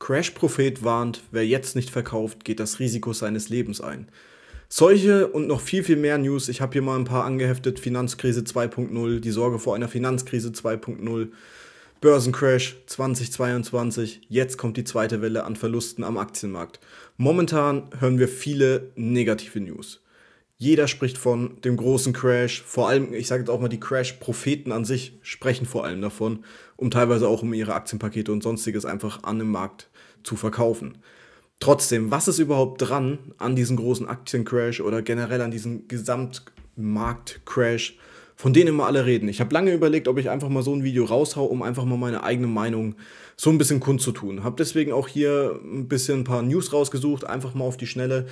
Crash-Prophet warnt, wer jetzt nicht verkauft, geht das Risiko seines Lebens ein. Solche und noch viel, viel mehr News. Ich habe hier mal ein paar angeheftet. Finanzkrise 2.0, die Sorge vor einer Finanzkrise 2.0, Börsencrash 2022. Jetzt kommt die zweite Welle an Verlusten am Aktienmarkt. Momentan hören wir viele negative News. Jeder spricht von dem großen Crash. Vor allem, ich sage jetzt auch mal, die Crash-Propheten an sich sprechen vor allem davon, um teilweise auch um ihre Aktienpakete und sonstiges einfach an dem Markt zu verkaufen. Trotzdem, was ist überhaupt dran an diesem großen Aktiencrash oder generell an diesem Gesamtmarktcrash, von dem immer alle reden? Ich habe lange überlegt, ob ich einfach mal so ein Video raushau, um einfach mal meine eigene Meinung so ein bisschen kundzutun. Habe deswegen auch hier ein bisschen ein paar News rausgesucht, einfach mal auf die Schnelle,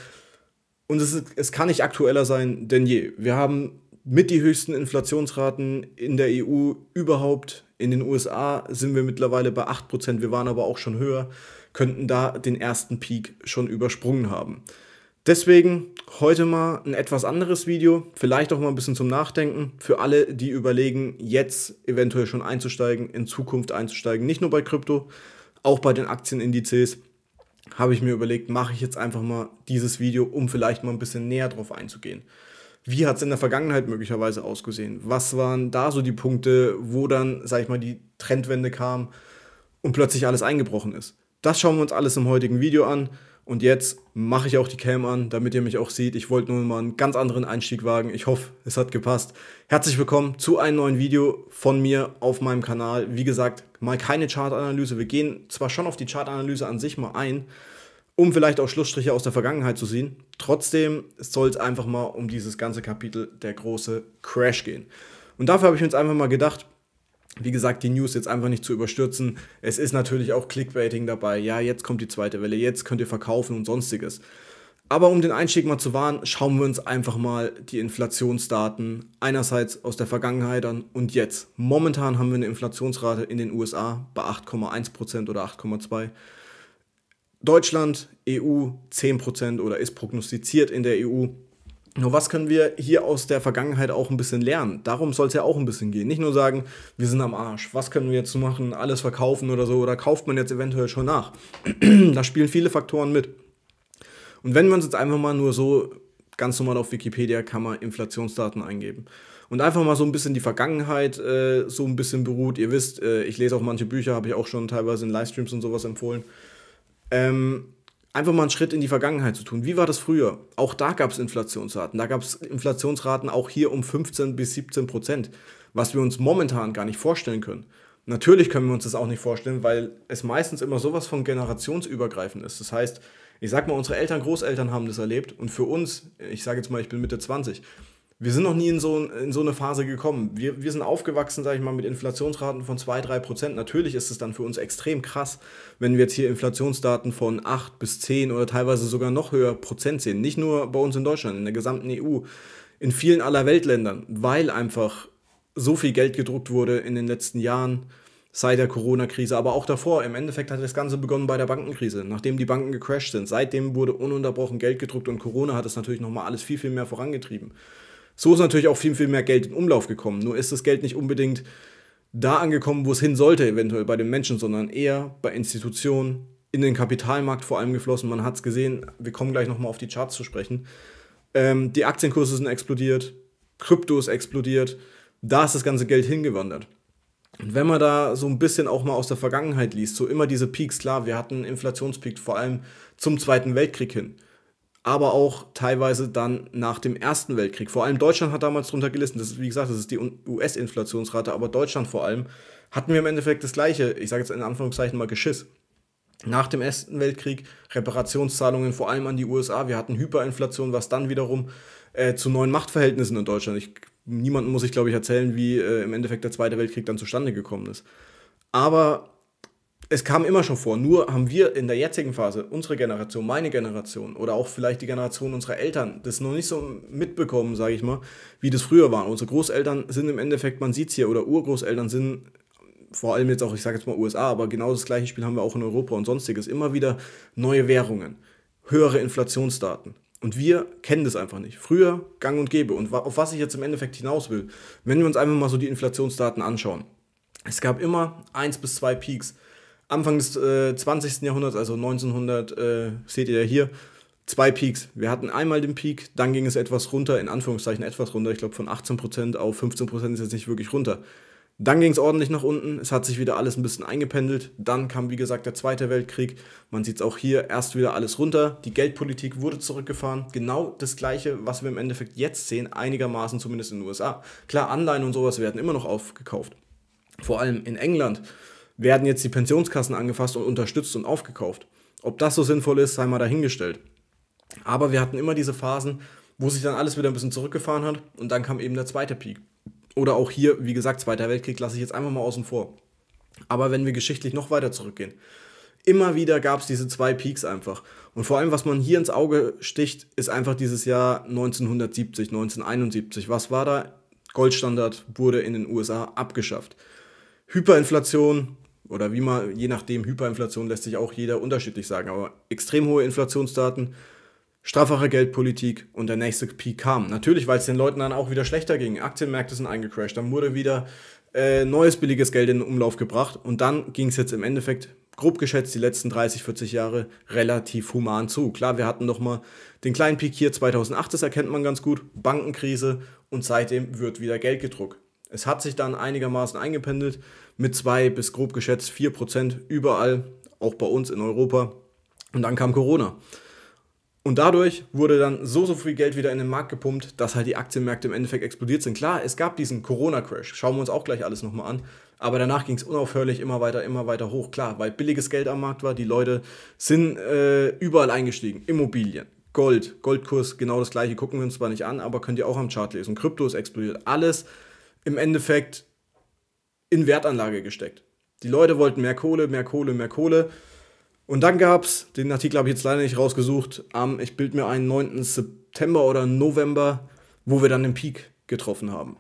und es, ist, es kann nicht aktueller sein denn je. Wir haben mit die höchsten Inflationsraten in der EU überhaupt. In den USA sind wir mittlerweile bei 8%, wir waren aber auch schon höher, könnten da den ersten Peak schon übersprungen haben. Deswegen heute mal ein etwas anderes Video, vielleicht auch mal ein bisschen zum Nachdenken für alle, die überlegen, jetzt eventuell schon einzusteigen, in Zukunft einzusteigen, nicht nur bei Krypto, auch bei den Aktienindizes habe ich mir überlegt, mache ich jetzt einfach mal dieses Video, um vielleicht mal ein bisschen näher drauf einzugehen. Wie hat es in der Vergangenheit möglicherweise ausgesehen? Was waren da so die Punkte, wo dann, sag ich mal, die Trendwende kam und plötzlich alles eingebrochen ist? Das schauen wir uns alles im heutigen Video an und jetzt mache ich auch die Cam an, damit ihr mich auch seht. Ich wollte nur mal einen ganz anderen Einstieg wagen. Ich hoffe, es hat gepasst. Herzlich willkommen zu einem neuen Video von mir auf meinem Kanal. Wie gesagt, mal keine Chartanalyse. Wir gehen zwar schon auf die Chartanalyse an sich mal ein, um vielleicht auch Schlussstriche aus der Vergangenheit zu sehen. Trotzdem soll es einfach mal um dieses ganze Kapitel der große Crash gehen. Und dafür habe ich mir jetzt einfach mal gedacht, wie gesagt, die News jetzt einfach nicht zu überstürzen. Es ist natürlich auch Clickbaiting dabei. Ja, jetzt kommt die zweite Welle, jetzt könnt ihr verkaufen und sonstiges. Aber um den Einstieg mal zu wahren, schauen wir uns einfach mal die Inflationsdaten einerseits aus der Vergangenheit an und jetzt. Momentan haben wir eine Inflationsrate in den USA bei 8,1% oder 8,2%. Deutschland, EU 10% oder ist prognostiziert in der EU nur was können wir hier aus der Vergangenheit auch ein bisschen lernen? Darum soll es ja auch ein bisschen gehen. Nicht nur sagen, wir sind am Arsch, was können wir jetzt machen, alles verkaufen oder so, oder kauft man jetzt eventuell schon nach? da spielen viele Faktoren mit. Und wenn wir uns jetzt einfach mal nur so ganz normal auf Wikipedia kann man Inflationsdaten eingeben. Und einfach mal so ein bisschen die Vergangenheit äh, so ein bisschen beruht. Ihr wisst, äh, ich lese auch manche Bücher, habe ich auch schon teilweise in Livestreams und sowas empfohlen. Ähm, einfach mal einen Schritt in die Vergangenheit zu tun. Wie war das früher? Auch da gab es Inflationsraten. Da gab es Inflationsraten auch hier um 15 bis 17 Prozent, was wir uns momentan gar nicht vorstellen können. Natürlich können wir uns das auch nicht vorstellen, weil es meistens immer sowas von generationsübergreifend ist. Das heißt, ich sag mal, unsere Eltern, Großeltern haben das erlebt und für uns, ich sage jetzt mal, ich bin Mitte 20, wir sind noch nie in so, in so eine Phase gekommen. Wir, wir sind aufgewachsen, sage ich mal, mit Inflationsraten von 2, 3 Prozent. Natürlich ist es dann für uns extrem krass, wenn wir jetzt hier Inflationsdaten von 8 bis 10 oder teilweise sogar noch höher Prozent sehen. Nicht nur bei uns in Deutschland, in der gesamten EU, in vielen aller Weltländern, weil einfach so viel Geld gedruckt wurde in den letzten Jahren seit der Corona-Krise, aber auch davor. Im Endeffekt hat das Ganze begonnen bei der Bankenkrise, nachdem die Banken gecrashed sind. Seitdem wurde ununterbrochen Geld gedruckt und Corona hat das natürlich nochmal alles viel, viel mehr vorangetrieben. So ist natürlich auch viel, viel mehr Geld in Umlauf gekommen. Nur ist das Geld nicht unbedingt da angekommen, wo es hin sollte, eventuell bei den Menschen, sondern eher bei Institutionen, in den Kapitalmarkt vor allem geflossen. Man hat es gesehen, wir kommen gleich nochmal auf die Charts zu sprechen. Ähm, die Aktienkurse sind explodiert, Krypto ist explodiert, da ist das ganze Geld hingewandert. Und wenn man da so ein bisschen auch mal aus der Vergangenheit liest, so immer diese Peaks, klar, wir hatten einen Inflationspeak vor allem zum Zweiten Weltkrieg hin aber auch teilweise dann nach dem Ersten Weltkrieg. Vor allem Deutschland hat damals drunter gelitten. Das ist, wie gesagt, das ist die US-Inflationsrate, aber Deutschland vor allem hatten wir im Endeffekt das gleiche, ich sage jetzt in Anführungszeichen mal Geschiss. Nach dem Ersten Weltkrieg Reparationszahlungen vor allem an die USA. Wir hatten Hyperinflation, was dann wiederum äh, zu neuen Machtverhältnissen in Deutschland. Ich, niemandem muss ich, glaube ich, erzählen, wie äh, im Endeffekt der Zweite Weltkrieg dann zustande gekommen ist. Aber es kam immer schon vor, nur haben wir in der jetzigen Phase, unsere Generation, meine Generation oder auch vielleicht die Generation unserer Eltern, das noch nicht so mitbekommen, sage ich mal, wie das früher war. Unsere Großeltern sind im Endeffekt, man sieht es hier, oder Urgroßeltern sind vor allem jetzt auch, ich sage jetzt mal USA, aber genau das gleiche Spiel haben wir auch in Europa und sonstiges, immer wieder neue Währungen, höhere Inflationsdaten. Und wir kennen das einfach nicht. Früher gang und gäbe. Und auf was ich jetzt im Endeffekt hinaus will, wenn wir uns einfach mal so die Inflationsdaten anschauen. Es gab immer eins bis zwei Peaks. Anfang des äh, 20. Jahrhunderts, also 1900, äh, seht ihr ja hier, zwei Peaks. Wir hatten einmal den Peak, dann ging es etwas runter, in Anführungszeichen etwas runter, ich glaube von 18% auf 15% ist jetzt nicht wirklich runter. Dann ging es ordentlich nach unten, es hat sich wieder alles ein bisschen eingependelt. Dann kam, wie gesagt, der Zweite Weltkrieg. Man sieht es auch hier, erst wieder alles runter. Die Geldpolitik wurde zurückgefahren. Genau das Gleiche, was wir im Endeffekt jetzt sehen, einigermaßen zumindest in den USA. Klar, Anleihen und sowas werden immer noch aufgekauft. Vor allem in England werden jetzt die Pensionskassen angefasst und unterstützt und aufgekauft. Ob das so sinnvoll ist, sei mal dahingestellt. Aber wir hatten immer diese Phasen, wo sich dann alles wieder ein bisschen zurückgefahren hat und dann kam eben der zweite Peak. Oder auch hier, wie gesagt, Zweiter Weltkrieg lasse ich jetzt einfach mal außen vor. Aber wenn wir geschichtlich noch weiter zurückgehen, immer wieder gab es diese zwei Peaks einfach. Und vor allem, was man hier ins Auge sticht, ist einfach dieses Jahr 1970, 1971. Was war da? Goldstandard wurde in den USA abgeschafft. Hyperinflation, oder wie man, je nachdem, Hyperinflation lässt sich auch jeder unterschiedlich sagen, aber extrem hohe Inflationsdaten, straffere Geldpolitik und der nächste Peak kam. Natürlich, weil es den Leuten dann auch wieder schlechter ging. Aktienmärkte sind eingecrashed, dann wurde wieder äh, neues billiges Geld in den Umlauf gebracht und dann ging es jetzt im Endeffekt, grob geschätzt, die letzten 30, 40 Jahre relativ human zu. Klar, wir hatten nochmal den kleinen Peak hier 2008, das erkennt man ganz gut, Bankenkrise und seitdem wird wieder Geld gedruckt. Es hat sich dann einigermaßen eingependelt mit zwei bis grob geschätzt vier Prozent überall, auch bei uns in Europa. Und dann kam Corona. Und dadurch wurde dann so, so viel Geld wieder in den Markt gepumpt, dass halt die Aktienmärkte im Endeffekt explodiert sind. Klar, es gab diesen Corona-Crash, schauen wir uns auch gleich alles nochmal an. Aber danach ging es unaufhörlich immer weiter, immer weiter hoch. Klar, weil billiges Geld am Markt war, die Leute sind äh, überall eingestiegen. Immobilien, Gold, Goldkurs, genau das gleiche, gucken wir uns zwar nicht an, aber könnt ihr auch am Chart lesen. Krypto ist explodiert. Alles im Endeffekt in Wertanlage gesteckt. Die Leute wollten mehr Kohle, mehr Kohle, mehr Kohle. Und dann gab es, den Artikel habe ich jetzt leider nicht rausgesucht, am, ich bild mir einen 9. September oder November, wo wir dann den Peak getroffen haben.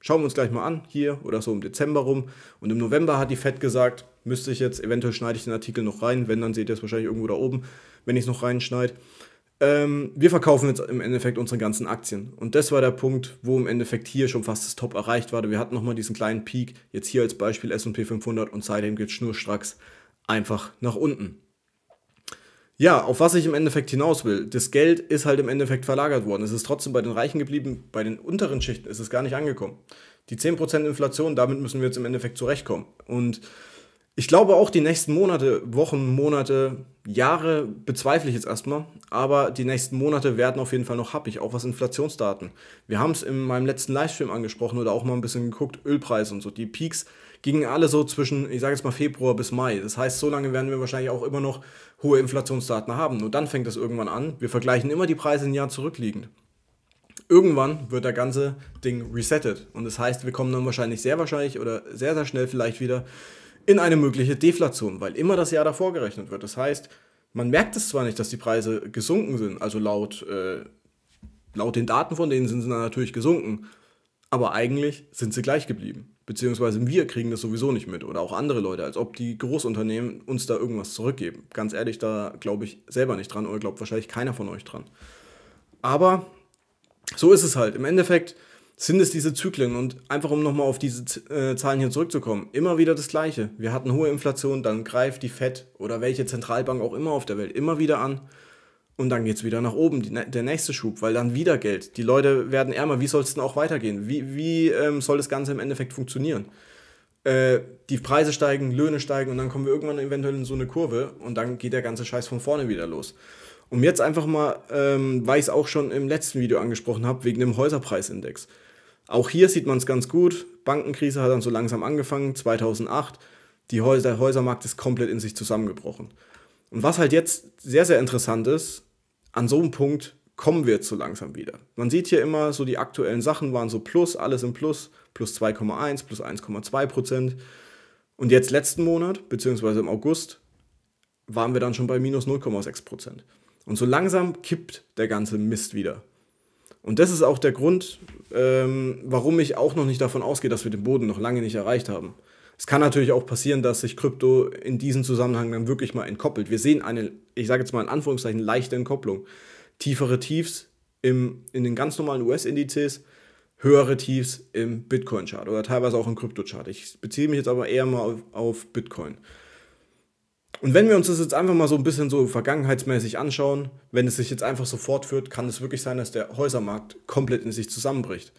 Schauen wir uns gleich mal an, hier oder so im Dezember rum. Und im November hat die FED gesagt, müsste ich jetzt, eventuell schneide ich den Artikel noch rein, wenn, dann seht ihr es wahrscheinlich irgendwo da oben, wenn ich es noch reinschneide ähm, wir verkaufen jetzt im Endeffekt unsere ganzen Aktien. Und das war der Punkt, wo im Endeffekt hier schon fast das Top erreicht war. Wir hatten nochmal diesen kleinen Peak, jetzt hier als Beispiel S&P 500 und seitdem geht es schnurstracks einfach nach unten. Ja, auf was ich im Endeffekt hinaus will, das Geld ist halt im Endeffekt verlagert worden. Es ist trotzdem bei den Reichen geblieben, bei den unteren Schichten ist es gar nicht angekommen. Die 10% Inflation, damit müssen wir jetzt im Endeffekt zurechtkommen. Und ich glaube auch die nächsten Monate, Wochen, Monate, Jahre bezweifle ich jetzt erstmal, aber die nächsten Monate werden auf jeden Fall noch happig, auch was Inflationsdaten. Wir haben es in meinem letzten Livestream angesprochen oder auch mal ein bisschen geguckt, Ölpreise und so. Die Peaks gingen alle so zwischen, ich sage jetzt mal Februar bis Mai. Das heißt, so lange werden wir wahrscheinlich auch immer noch hohe Inflationsdaten haben. Nur dann fängt das irgendwann an. Wir vergleichen immer die Preise ein Jahr zurückliegend irgendwann wird der ganze Ding resettet. Und das heißt, wir kommen dann wahrscheinlich sehr wahrscheinlich oder sehr, sehr schnell vielleicht wieder in eine mögliche Deflation, weil immer das Jahr davor gerechnet wird. Das heißt, man merkt es zwar nicht, dass die Preise gesunken sind, also laut, äh, laut den Daten von denen sind sie natürlich gesunken, aber eigentlich sind sie gleich geblieben. Beziehungsweise wir kriegen das sowieso nicht mit oder auch andere Leute, als ob die Großunternehmen uns da irgendwas zurückgeben. Ganz ehrlich, da glaube ich selber nicht dran oder glaubt wahrscheinlich keiner von euch dran. Aber so ist es halt. Im Endeffekt sind es diese Zyklen. Und einfach um nochmal auf diese äh, Zahlen hier zurückzukommen, immer wieder das Gleiche. Wir hatten hohe Inflation, dann greift die FED oder welche Zentralbank auch immer auf der Welt immer wieder an. Und dann geht es wieder nach oben, die, der nächste Schub, weil dann wieder Geld. Die Leute werden ärmer. Wie soll es denn auch weitergehen? Wie, wie ähm, soll das Ganze im Endeffekt funktionieren? Äh, die Preise steigen, Löhne steigen und dann kommen wir irgendwann eventuell in so eine Kurve und dann geht der ganze Scheiß von vorne wieder los. Um jetzt einfach mal, ähm, weil ich es auch schon im letzten Video angesprochen habe, wegen dem Häuserpreisindex. Auch hier sieht man es ganz gut. Bankenkrise hat dann so langsam angefangen, 2008. Die Häuser, der Häusermarkt ist komplett in sich zusammengebrochen. Und was halt jetzt sehr, sehr interessant ist, an so einem Punkt kommen wir jetzt so langsam wieder. Man sieht hier immer so, die aktuellen Sachen waren so plus, alles im Plus, plus 2,1, plus 1,2 Prozent. Und jetzt letzten Monat, beziehungsweise im August, waren wir dann schon bei minus 0,6 Prozent. Und so langsam kippt der ganze Mist wieder. Und das ist auch der Grund, ähm, warum ich auch noch nicht davon ausgehe, dass wir den Boden noch lange nicht erreicht haben. Es kann natürlich auch passieren, dass sich Krypto in diesem Zusammenhang dann wirklich mal entkoppelt. Wir sehen eine, ich sage jetzt mal in Anführungszeichen, leichte Entkopplung. Tiefere Tiefs im, in den ganz normalen US-Indizes, höhere Tiefs im Bitcoin-Chart oder teilweise auch im Krypto-Chart. Ich beziehe mich jetzt aber eher mal auf, auf Bitcoin. Und wenn wir uns das jetzt einfach mal so ein bisschen so vergangenheitsmäßig anschauen, wenn es sich jetzt einfach so fortführt, kann es wirklich sein, dass der Häusermarkt komplett in sich zusammenbricht.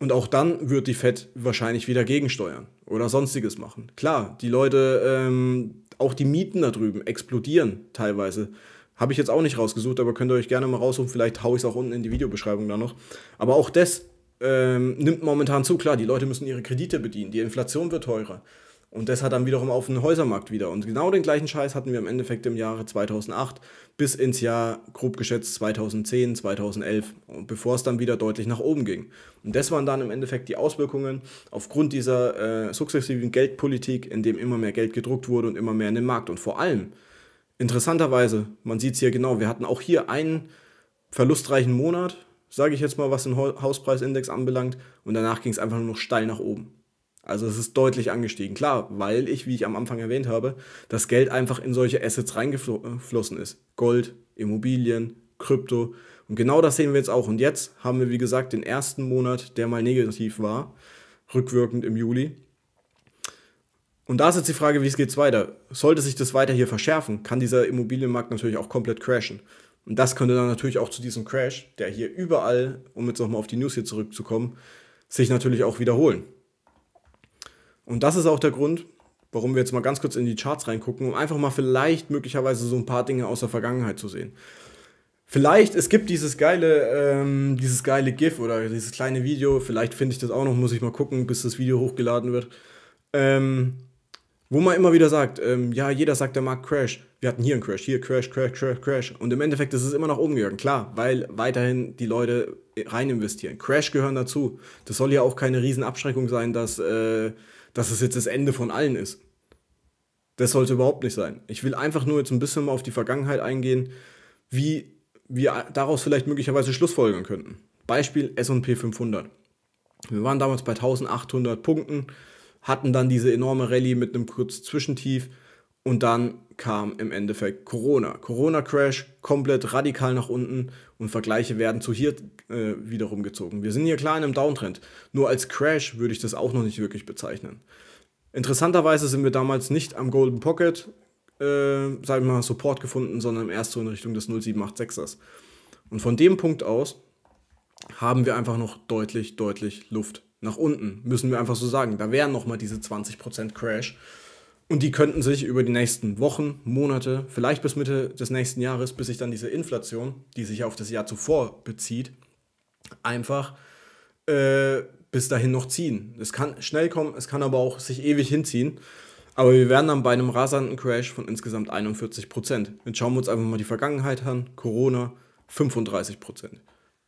Und auch dann wird die Fed wahrscheinlich wieder gegensteuern oder sonstiges machen. Klar, die Leute, ähm, auch die Mieten da drüben explodieren teilweise. Habe ich jetzt auch nicht rausgesucht, aber könnt ihr euch gerne mal raussuchen. Vielleicht haue ich es auch unten in die Videobeschreibung da noch. Aber auch das ähm, nimmt momentan zu. Klar, die Leute müssen ihre Kredite bedienen. Die Inflation wird teurer. Und das hat dann wiederum auf den Häusermarkt wieder. Und genau den gleichen Scheiß hatten wir im Endeffekt im Jahre 2008 bis ins Jahr, grob geschätzt, 2010, 2011, bevor es dann wieder deutlich nach oben ging. Und das waren dann im Endeffekt die Auswirkungen aufgrund dieser äh, sukzessiven Geldpolitik, in dem immer mehr Geld gedruckt wurde und immer mehr in den Markt. Und vor allem, interessanterweise, man sieht es hier genau, wir hatten auch hier einen verlustreichen Monat, sage ich jetzt mal, was den Hauspreisindex anbelangt. Und danach ging es einfach nur noch steil nach oben. Also es ist deutlich angestiegen. Klar, weil ich, wie ich am Anfang erwähnt habe, das Geld einfach in solche Assets reingeflossen äh, ist. Gold, Immobilien, Krypto. Und genau das sehen wir jetzt auch. Und jetzt haben wir, wie gesagt, den ersten Monat, der mal negativ war, rückwirkend im Juli. Und da ist jetzt die Frage, wie es geht weiter. Sollte sich das weiter hier verschärfen, kann dieser Immobilienmarkt natürlich auch komplett crashen. Und das könnte dann natürlich auch zu diesem Crash, der hier überall, um jetzt nochmal auf die News hier zurückzukommen, sich natürlich auch wiederholen. Und das ist auch der Grund, warum wir jetzt mal ganz kurz in die Charts reingucken, um einfach mal vielleicht möglicherweise so ein paar Dinge aus der Vergangenheit zu sehen. Vielleicht, es gibt dieses geile, ähm, dieses geile GIF oder dieses kleine Video, vielleicht finde ich das auch noch, muss ich mal gucken, bis das Video hochgeladen wird. Ähm, wo man immer wieder sagt, ähm, ja, jeder sagt, der Markt Crash. Wir hatten hier einen Crash, hier Crash, Crash, Crash, Crash. Und im Endeffekt ist es immer nach oben gegangen, klar, weil weiterhin die Leute rein investieren. Crash gehören dazu. Das soll ja auch keine Riesenabschreckung sein, dass äh, dass es jetzt das Ende von allen ist. Das sollte überhaupt nicht sein. Ich will einfach nur jetzt ein bisschen mal auf die Vergangenheit eingehen, wie wir daraus vielleicht möglicherweise Schlussfolgern könnten. Beispiel S&P 500. Wir waren damals bei 1800 Punkten, hatten dann diese enorme Rallye mit einem kurzen Zwischentief und dann kam im Endeffekt Corona. Corona-Crash komplett radikal nach unten und Vergleiche werden zu hier äh, wiederum gezogen. Wir sind hier klar in einem Downtrend. Nur als Crash würde ich das auch noch nicht wirklich bezeichnen. Interessanterweise sind wir damals nicht am Golden Pocket, äh, sagen wir mal, Support gefunden, sondern erst so in Richtung des 0786ers. Und von dem Punkt aus haben wir einfach noch deutlich, deutlich Luft nach unten, müssen wir einfach so sagen. Da wären nochmal diese 20% Crash. Und die könnten sich über die nächsten Wochen, Monate, vielleicht bis Mitte des nächsten Jahres, bis sich dann diese Inflation, die sich auf das Jahr zuvor bezieht, einfach äh, bis dahin noch ziehen. Es kann schnell kommen, es kann aber auch sich ewig hinziehen. Aber wir wären dann bei einem rasanten Crash von insgesamt 41 Prozent. Jetzt schauen wir uns einfach mal die Vergangenheit an. Corona 35 Prozent.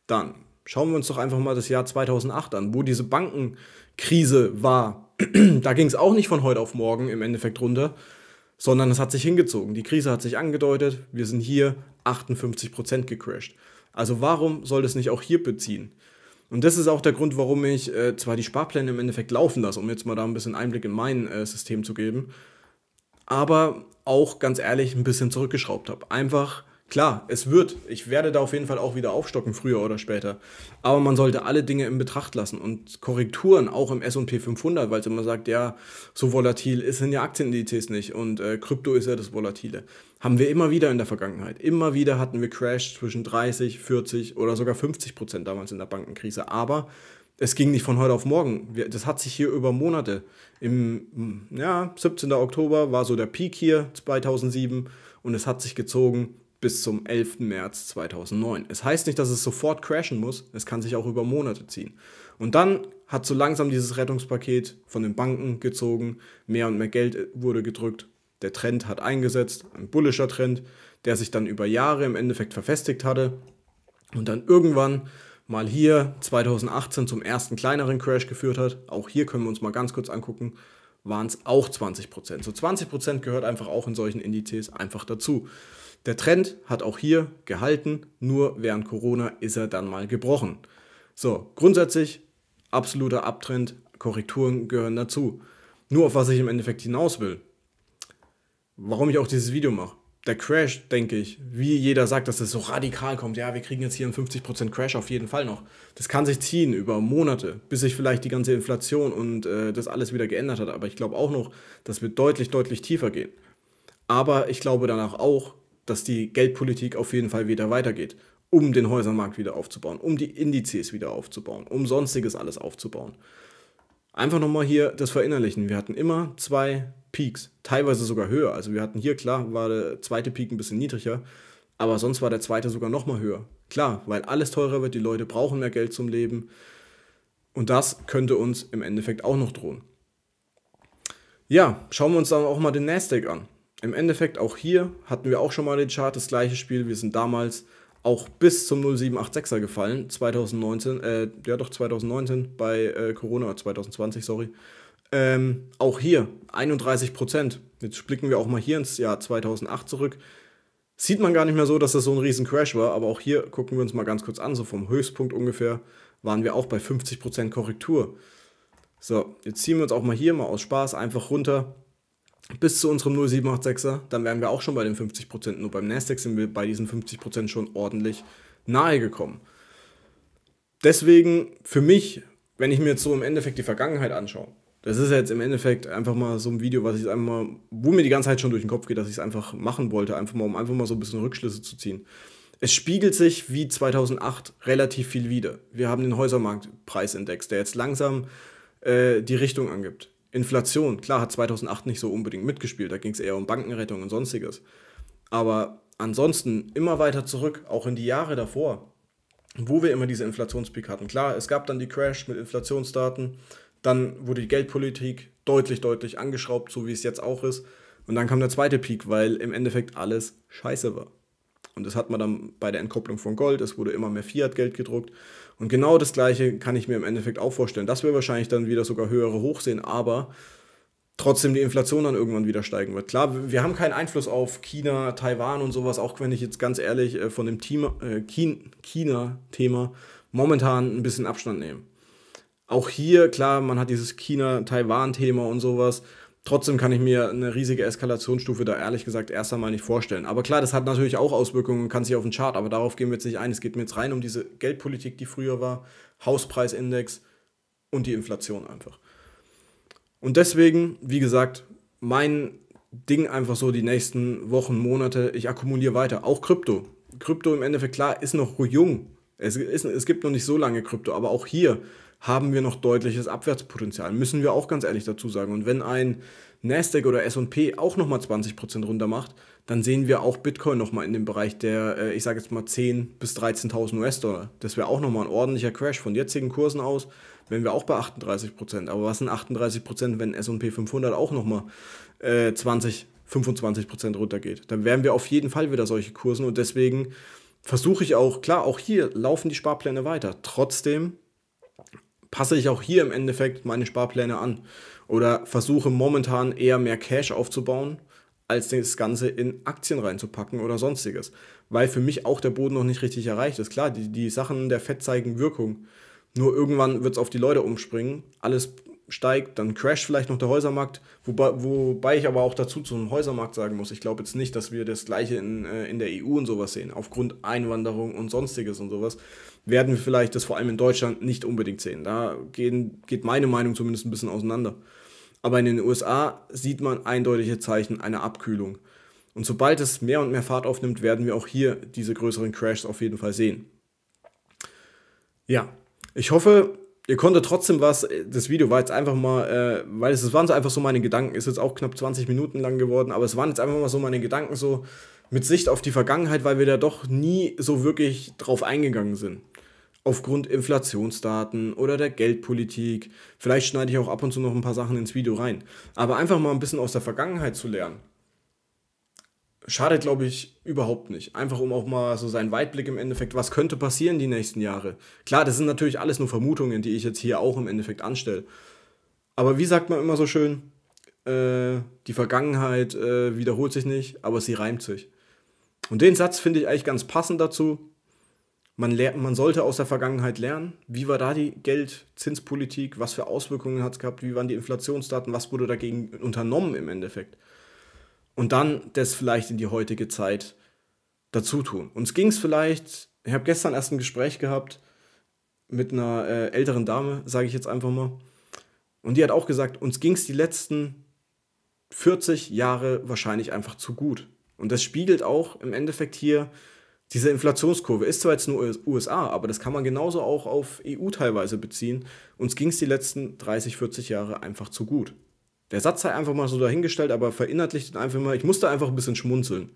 Dann schauen wir uns doch einfach mal das Jahr 2008 an, wo diese Bankenkrise war da ging es auch nicht von heute auf morgen im Endeffekt runter, sondern es hat sich hingezogen. Die Krise hat sich angedeutet, wir sind hier 58% gecrashed. Also warum soll das nicht auch hier beziehen? Und das ist auch der Grund, warum ich äh, zwar die Sparpläne im Endeffekt laufen lasse, um jetzt mal da ein bisschen Einblick in mein äh, System zu geben, aber auch ganz ehrlich ein bisschen zurückgeschraubt habe. Einfach, Klar, es wird. Ich werde da auf jeden Fall auch wieder aufstocken, früher oder später. Aber man sollte alle Dinge in Betracht lassen und Korrekturen auch im S&P 500, weil es immer sagt, ja, so volatil sind ja Aktienindizes nicht und äh, Krypto ist ja das Volatile. Haben wir immer wieder in der Vergangenheit. Immer wieder hatten wir Crash zwischen 30, 40 oder sogar 50 Prozent damals in der Bankenkrise. Aber es ging nicht von heute auf morgen. Das hat sich hier über Monate. Im ja, 17. Oktober war so der Peak hier 2007 und es hat sich gezogen bis zum 11. März 2009. Es heißt nicht, dass es sofort crashen muss, es kann sich auch über Monate ziehen. Und dann hat so langsam dieses Rettungspaket von den Banken gezogen, mehr und mehr Geld äh, wurde gedrückt, der Trend hat eingesetzt, ein bullischer Trend, der sich dann über Jahre im Endeffekt verfestigt hatte und dann irgendwann mal hier 2018 zum ersten kleineren Crash geführt hat. Auch hier können wir uns mal ganz kurz angucken, waren es auch 20%. So 20% gehört einfach auch in solchen Indizes einfach dazu. Der Trend hat auch hier gehalten, nur während Corona ist er dann mal gebrochen. So, grundsätzlich absoluter Abtrend, Korrekturen gehören dazu. Nur auf was ich im Endeffekt hinaus will. Warum ich auch dieses Video mache. Der Crash, denke ich, wie jeder sagt, dass das so radikal kommt. Ja, wir kriegen jetzt hier einen 50% Crash auf jeden Fall noch. Das kann sich ziehen über Monate, bis sich vielleicht die ganze Inflation und äh, das alles wieder geändert hat. Aber ich glaube auch noch, dass wir deutlich, deutlich tiefer gehen. Aber ich glaube danach auch, dass die Geldpolitik auf jeden Fall wieder weitergeht, um den Häusermarkt wieder aufzubauen, um die Indizes wieder aufzubauen, um sonstiges alles aufzubauen. Einfach nochmal hier das Verinnerlichen. Wir hatten immer zwei Peaks, teilweise sogar höher. Also wir hatten hier, klar, war der zweite Peak ein bisschen niedriger, aber sonst war der zweite sogar nochmal höher. Klar, weil alles teurer wird, die Leute brauchen mehr Geld zum Leben. Und das könnte uns im Endeffekt auch noch drohen. Ja, schauen wir uns dann auch mal den Nasdaq an. Im Endeffekt auch hier hatten wir auch schon mal den Chart, das gleiche Spiel. Wir sind damals auch bis zum 0786er gefallen, 2019, äh, ja doch 2019 bei äh, Corona, 2020, sorry. Ähm, auch hier 31 Prozent. Jetzt blicken wir auch mal hier ins Jahr 2008 zurück. Sieht man gar nicht mehr so, dass das so ein riesen Crash war, aber auch hier gucken wir uns mal ganz kurz an. So vom Höchstpunkt ungefähr waren wir auch bei 50 Korrektur. So, jetzt ziehen wir uns auch mal hier mal aus Spaß einfach runter bis zu unserem 0786er, dann wären wir auch schon bei den 50%. Nur beim Nasdaq sind wir bei diesen 50% schon ordentlich nahe gekommen. Deswegen für mich, wenn ich mir jetzt so im Endeffekt die Vergangenheit anschaue, das ist jetzt im Endeffekt einfach mal so ein Video, was ich einmal, wo mir die ganze Zeit schon durch den Kopf geht, dass ich es einfach machen wollte, einfach mal, um einfach mal so ein bisschen Rückschlüsse zu ziehen. Es spiegelt sich wie 2008 relativ viel wieder. Wir haben den Häusermarktpreisindex, der jetzt langsam äh, die Richtung angibt. Inflation, klar, hat 2008 nicht so unbedingt mitgespielt, da ging es eher um Bankenrettung und sonstiges. Aber ansonsten immer weiter zurück, auch in die Jahre davor, wo wir immer diese Inflationspeak hatten. Klar, es gab dann die Crash mit Inflationsdaten, dann wurde die Geldpolitik deutlich, deutlich angeschraubt, so wie es jetzt auch ist. Und dann kam der zweite Peak, weil im Endeffekt alles scheiße war. Und das hat man dann bei der Entkopplung von Gold, es wurde immer mehr Fiat-Geld gedruckt und genau das Gleiche kann ich mir im Endeffekt auch vorstellen, dass wir wahrscheinlich dann wieder sogar höhere Hoch sehen, aber trotzdem die Inflation dann irgendwann wieder steigen wird. Klar, wir haben keinen Einfluss auf China, Taiwan und sowas, auch wenn ich jetzt ganz ehrlich äh, von dem äh, China-Thema momentan ein bisschen Abstand nehme. Auch hier, klar, man hat dieses China-Taiwan-Thema und sowas, Trotzdem kann ich mir eine riesige Eskalationsstufe da ehrlich gesagt erst einmal nicht vorstellen. Aber klar, das hat natürlich auch Auswirkungen und kann sich auf den Chart, aber darauf gehen wir jetzt nicht ein. Es geht mir jetzt rein um diese Geldpolitik, die früher war, Hauspreisindex und die Inflation einfach. Und deswegen, wie gesagt, mein Ding einfach so die nächsten Wochen, Monate, ich akkumuliere weiter. Auch Krypto. Krypto im Endeffekt, klar, ist noch jung. Es, ist, es gibt noch nicht so lange Krypto, aber auch hier haben wir noch deutliches Abwärtspotenzial. Müssen wir auch ganz ehrlich dazu sagen. Und wenn ein Nasdaq oder S&P auch nochmal 20% runter macht, dann sehen wir auch Bitcoin nochmal in dem Bereich der, äh, ich sage jetzt mal 10.000 bis 13.000 US-Dollar. Das wäre auch nochmal ein ordentlicher Crash. Von jetzigen Kursen aus wären wir auch bei 38%. Aber was sind 38%, wenn S&P 500 auch nochmal äh, 20, 25% runtergeht? Dann wären wir auf jeden Fall wieder solche Kursen und deswegen versuche ich auch, klar, auch hier laufen die Sparpläne weiter. Trotzdem passe ich auch hier im Endeffekt meine Sparpläne an oder versuche momentan eher mehr Cash aufzubauen, als das Ganze in Aktien reinzupacken oder sonstiges. Weil für mich auch der Boden noch nicht richtig erreicht ist. Klar, die, die Sachen der Fett zeigen Wirkung. Nur irgendwann wird es auf die Leute umspringen. Alles steigt, dann crasht vielleicht noch der Häusermarkt, wobei, wobei ich aber auch dazu zum Häusermarkt sagen muss, ich glaube jetzt nicht, dass wir das gleiche in, äh, in der EU und sowas sehen. Aufgrund Einwanderung und sonstiges und sowas werden wir vielleicht das vor allem in Deutschland nicht unbedingt sehen. Da gehen, geht meine Meinung zumindest ein bisschen auseinander. Aber in den USA sieht man eindeutige Zeichen einer Abkühlung. Und sobald es mehr und mehr Fahrt aufnimmt, werden wir auch hier diese größeren Crashs auf jeden Fall sehen. Ja, ich hoffe, ihr konntet trotzdem was, äh, das Video war jetzt einfach mal, äh, weil es, es waren so einfach so meine Gedanken, ist jetzt auch knapp 20 Minuten lang geworden, aber es waren jetzt einfach mal so meine Gedanken so mit Sicht auf die Vergangenheit, weil wir da doch nie so wirklich drauf eingegangen sind. Aufgrund Inflationsdaten oder der Geldpolitik. Vielleicht schneide ich auch ab und zu noch ein paar Sachen ins Video rein. Aber einfach mal ein bisschen aus der Vergangenheit zu lernen schadet, glaube ich, überhaupt nicht. Einfach um auch mal so seinen Weitblick im Endeffekt, was könnte passieren die nächsten Jahre. Klar, das sind natürlich alles nur Vermutungen, die ich jetzt hier auch im Endeffekt anstelle. Aber wie sagt man immer so schön, äh, die Vergangenheit äh, wiederholt sich nicht, aber sie reimt sich. Und den Satz finde ich eigentlich ganz passend dazu. Man, man sollte aus der Vergangenheit lernen. Wie war da die Geldzinspolitik, Was für Auswirkungen hat es gehabt? Wie waren die Inflationsdaten? Was wurde dagegen unternommen im Endeffekt? und dann das vielleicht in die heutige Zeit dazu tun. Uns ging es vielleicht, ich habe gestern erst ein Gespräch gehabt mit einer äh, älteren Dame, sage ich jetzt einfach mal, und die hat auch gesagt, uns ging es die letzten 40 Jahre wahrscheinlich einfach zu gut. Und das spiegelt auch im Endeffekt hier diese Inflationskurve. Ist zwar jetzt nur USA, aber das kann man genauso auch auf EU teilweise beziehen. Uns ging es die letzten 30, 40 Jahre einfach zu gut. Der Satz sei einfach mal so dahingestellt, aber verinnerlicht einfach mal. Ich musste einfach ein bisschen schmunzeln.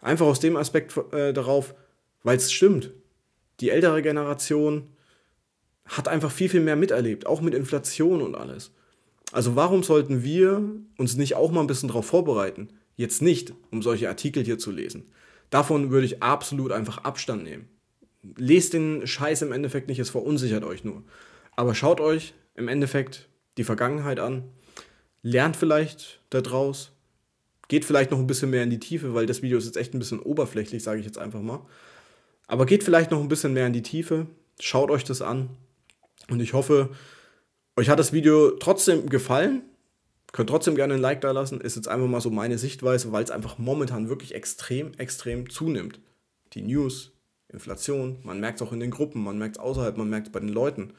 Einfach aus dem Aspekt äh, darauf, weil es stimmt. Die ältere Generation hat einfach viel, viel mehr miterlebt, auch mit Inflation und alles. Also warum sollten wir uns nicht auch mal ein bisschen darauf vorbereiten? Jetzt nicht, um solche Artikel hier zu lesen. Davon würde ich absolut einfach Abstand nehmen. Lest den Scheiß im Endeffekt nicht, es verunsichert euch nur. Aber schaut euch im Endeffekt die Vergangenheit an lernt vielleicht daraus, geht vielleicht noch ein bisschen mehr in die Tiefe, weil das Video ist jetzt echt ein bisschen oberflächlich, sage ich jetzt einfach mal. Aber geht vielleicht noch ein bisschen mehr in die Tiefe, schaut euch das an und ich hoffe, euch hat das Video trotzdem gefallen. Könnt trotzdem gerne ein Like da lassen. Ist jetzt einfach mal so meine Sichtweise, weil es einfach momentan wirklich extrem, extrem zunimmt. Die News, Inflation, man merkt es auch in den Gruppen, man merkt es außerhalb, man merkt es bei den Leuten.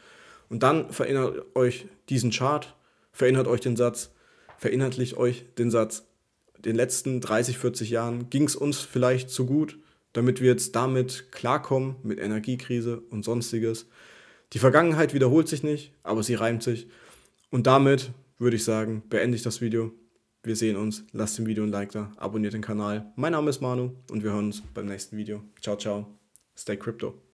Und dann verinnert euch diesen Chart, verinnert euch den Satz, verinnerlicht euch den Satz. Den letzten 30, 40 Jahren ging es uns vielleicht zu gut, damit wir jetzt damit klarkommen, mit Energiekrise und sonstiges. Die Vergangenheit wiederholt sich nicht, aber sie reimt sich. Und damit würde ich sagen, beende ich das Video. Wir sehen uns, lasst dem Video ein Like da, abonniert den Kanal. Mein Name ist Manu und wir hören uns beim nächsten Video. Ciao, ciao. Stay Crypto.